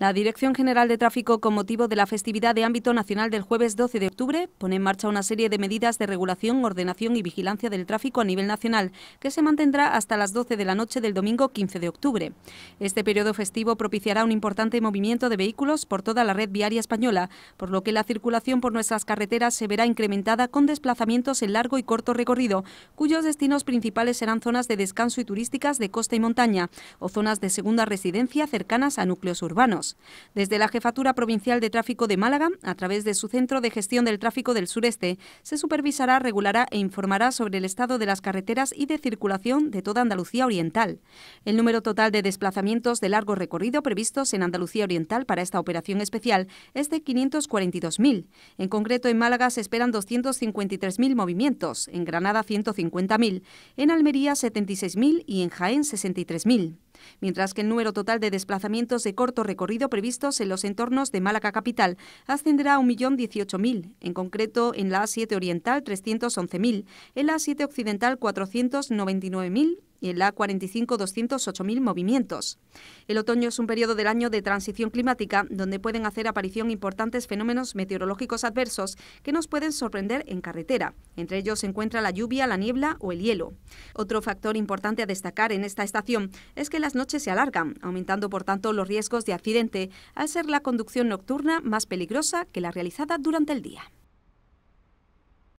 La Dirección General de Tráfico, con motivo de la festividad de ámbito nacional del jueves 12 de octubre, pone en marcha una serie de medidas de regulación, ordenación y vigilancia del tráfico a nivel nacional, que se mantendrá hasta las 12 de la noche del domingo 15 de octubre. Este periodo festivo propiciará un importante movimiento de vehículos por toda la red viaria española, por lo que la circulación por nuestras carreteras se verá incrementada con desplazamientos en largo y corto recorrido, cuyos destinos principales serán zonas de descanso y turísticas de costa y montaña, o zonas de segunda residencia cercanas a núcleos urbanos. Desde la Jefatura Provincial de Tráfico de Málaga, a través de su Centro de Gestión del Tráfico del Sureste, se supervisará, regulará e informará sobre el estado de las carreteras y de circulación de toda Andalucía Oriental. El número total de desplazamientos de largo recorrido previstos en Andalucía Oriental para esta operación especial es de 542.000. En concreto, en Málaga se esperan 253.000 movimientos, en Granada 150.000, en Almería 76.000 y en Jaén 63.000 mientras que el número total de desplazamientos de corto recorrido previstos en los entornos de Málaga Capital ascenderá a 1.018.000, en concreto en la A7 Oriental 311.000, en la A7 Occidental 499.000 y en la A45 208.000 movimientos. El otoño es un periodo del año de transición climática donde pueden hacer aparición importantes fenómenos meteorológicos adversos que nos pueden sorprender en carretera. Entre ellos se encuentra la lluvia, la niebla o el hielo. Otro factor importante a destacar en esta estación es que las noches se alargan, aumentando por tanto los riesgos de accidente al ser la conducción nocturna más peligrosa que la realizada durante el día.